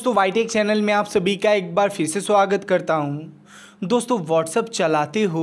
दोस्तों Y channel में आप सभी का एक बार फिर से स्वागत करता हूँ दोस्तों व्हाट्सअप चलाते हो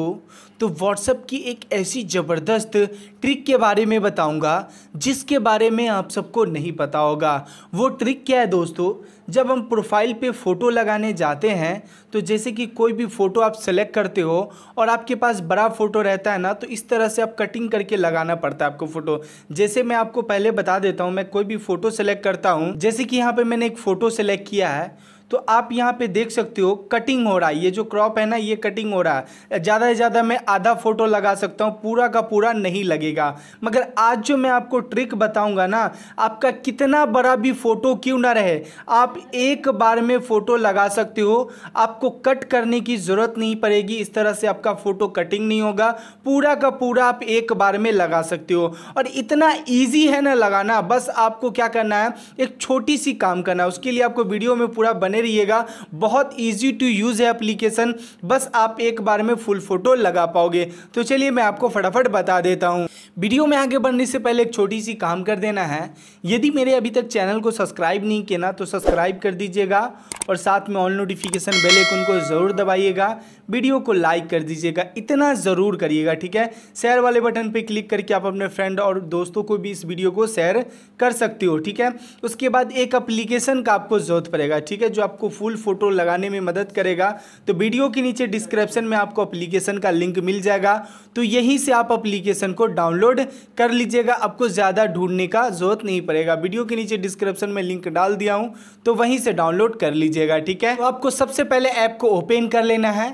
तो व्हाट्सअप की एक ऐसी ज़बरदस्त ट्रिक के बारे में बताऊंगा जिसके बारे में आप सबको नहीं पता होगा वो ट्रिक क्या है दोस्तों जब हम प्रोफाइल पे फ़ोटो लगाने जाते हैं तो जैसे कि कोई भी फ़ोटो आप सेलेक्ट करते हो और आपके पास बड़ा फ़ोटो रहता है ना तो इस तरह से आप कटिंग करके लगाना पड़ता है आपको फ़ोटो जैसे मैं आपको पहले बता देता हूँ मैं कोई भी फ़ोटो सेलेक्ट करता हूँ जैसे कि यहाँ पर मैंने एक फ़ोटो सेलेक्ट किया है तो आप यहाँ पे देख सकते हो कटिंग हो रहा है ये जो क्रॉप है ना ये कटिंग हो रहा है ज़्यादा से ज़्यादा मैं आधा फ़ोटो लगा सकता हूँ पूरा का पूरा नहीं लगेगा मगर आज जो मैं आपको ट्रिक बताऊँगा ना आपका कितना बड़ा भी फ़ोटो क्यों ना रहे आप एक बार में फ़ोटो लगा सकते हो आपको कट करने की ज़रूरत नहीं पड़ेगी इस तरह से आपका फ़ोटो कटिंग नहीं होगा पूरा का पूरा आप एक बार में लगा सकते हो और इतना ईजी है ना लगाना बस आपको क्या करना है एक छोटी सी काम करना है उसके लिए आपको वीडियो में पूरा बने बने रहिएगा बहुत ईजी टू यूज़ है एप्लीकेशन बस आप एक बार में फुल फोटो लगा पाओगे तो चलिए मैं आपको फटाफट बता देता हूँ वीडियो में आगे बढ़ने से पहले एक छोटी सी काम कर देना है यदि मेरे अभी तक चैनल को सब्सक्राइब नहीं किया ना तो सब्सक्राइब कर दीजिएगा और साथ में ऑल नोटिफिकेशन बेल आइकन को ज़रूर दबाइएगा वीडियो को लाइक कर दीजिएगा इतना ज़रूर करिएगा ठीक है शेयर वाले बटन पर क्लिक करके आप अपने फ्रेंड और दोस्तों को भी इस वीडियो को शेयर कर सकते हो ठीक है उसके बाद एक अप्लीकेशन का आपको ज़रूरत पड़ेगा ठीक है जो आपको फुल फ़ोटो लगाने में मदद करेगा तो वीडियो के नीचे डिस्क्रिप्शन में आपको अप्लीकेशन का लिंक मिल जाएगा तो यहीं से आप अप्लीकेशन को डाउनलोड कर लीजिएगा आपको ज़्यादा ढूंढने का जरूरत नहीं पड़ेगा वीडियो के नीचे डिस्क्रिप्शन में लिंक डाल दिया हूँ तो वहीं से डाउनलोड कर लीजिए लीजिएगा ठीक है तो आपको सबसे पहले ऐप को ओपन कर लेना है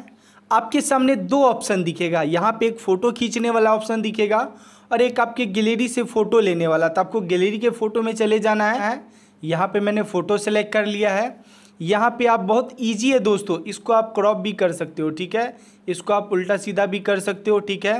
आपके सामने दो ऑप्शन दिखेगा यहाँ पे एक फ़ोटो खींचने वाला ऑप्शन दिखेगा और एक आपके गैलरी से फ़ोटो लेने वाला तो आपको गैलरी के फ़ोटो में चले जाना है यहाँ पे मैंने फ़ोटो सेलेक्ट कर लिया है यहाँ पे आप बहुत इजी है दोस्तों इसको आप क्रॉप भी कर सकते हो ठीक है इसको आप उल्टा सीधा भी कर सकते हो ठीक है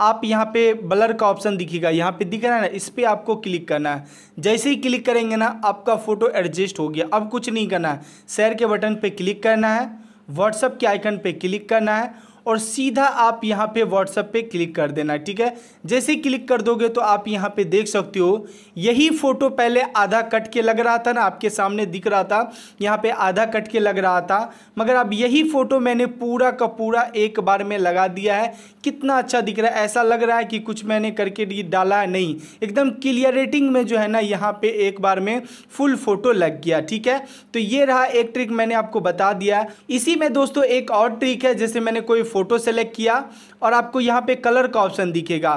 आप यहाँ पे ब्लर का ऑप्शन दिखेगा यहाँ पे दिख रहा है ना इस पर आपको क्लिक करना है जैसे ही क्लिक करेंगे ना आपका फ़ोटो एडजस्ट हो गया अब कुछ नहीं करना है शेयर के बटन पे क्लिक करना है व्हाट्सअप के आइकन पे क्लिक करना है और सीधा आप यहाँ पे व्हाट्सएप पे क्लिक कर देना ठीक है जैसे क्लिक कर दोगे तो आप यहाँ पे देख सकते हो यही फ़ोटो पहले आधा कट के लग रहा था ना आपके सामने दिख रहा था यहाँ पे आधा कट के लग रहा था मगर अब यही फ़ोटो मैंने पूरा का पूरा एक बार में लगा दिया है कितना अच्छा दिख रहा है ऐसा लग रहा है कि कुछ मैंने करके डाला है नहीं एकदम क्लियरिटिंग में जो है ना यहाँ पे एक बार में फुल फ़ोटो लग गया ठीक है तो ये रहा एक ट्रिक मैंने आपको बता दिया इसी में दोस्तों एक और ट्रिक है जैसे मैंने कोई फ़ोटो सेलेक्ट किया और आपको यहाँ पे कलर का ऑप्शन दिखेगा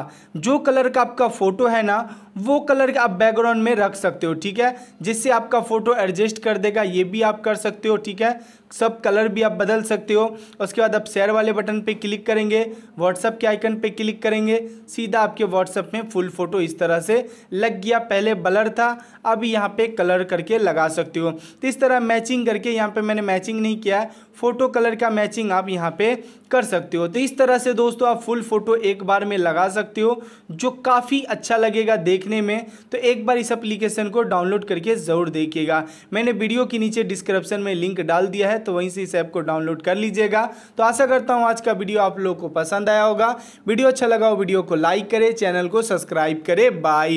जो कलर का आपका फ़ोटो है ना वो कलर आप बैकग्राउंड में रख सकते हो ठीक है जिससे आपका फ़ोटो एडजस्ट कर देगा ये भी आप कर सकते हो ठीक है सब कलर भी आप बदल सकते हो उसके बाद आप शेयर वाले बटन पे क्लिक करेंगे व्हाट्सअप के आइकन पे क्लिक करेंगे सीधा आपके व्हाट्सअप में फुल फ़ोटो इस तरह से लग गया पहले बलर था अब यहाँ पे कलर करके लगा सकते हो तो इस तरह मैचिंग करके यहाँ पे मैंने मैचिंग नहीं किया है फ़ोटो कलर का मैचिंग आप यहाँ पे कर सकते हो तो इस तरह से दोस्तों आप फुल फ़ोटो एक बार में लगा सकते हो जो काफ़ी अच्छा लगेगा देख देखने में तो एक बार इस एप्लीकेशन को डाउनलोड करके ज़रूर देखिएगा मैंने वीडियो के नीचे डिस्क्रिप्शन में लिंक डाल दिया है तो वहीं से इस ऐप को डाउनलोड कर लीजिएगा तो आशा करता हूँ आज का वीडियो आप लोगों को पसंद आया होगा वीडियो अच्छा लगा हो वीडियो को लाइक करे चैनल को सब्सक्राइब करे बाई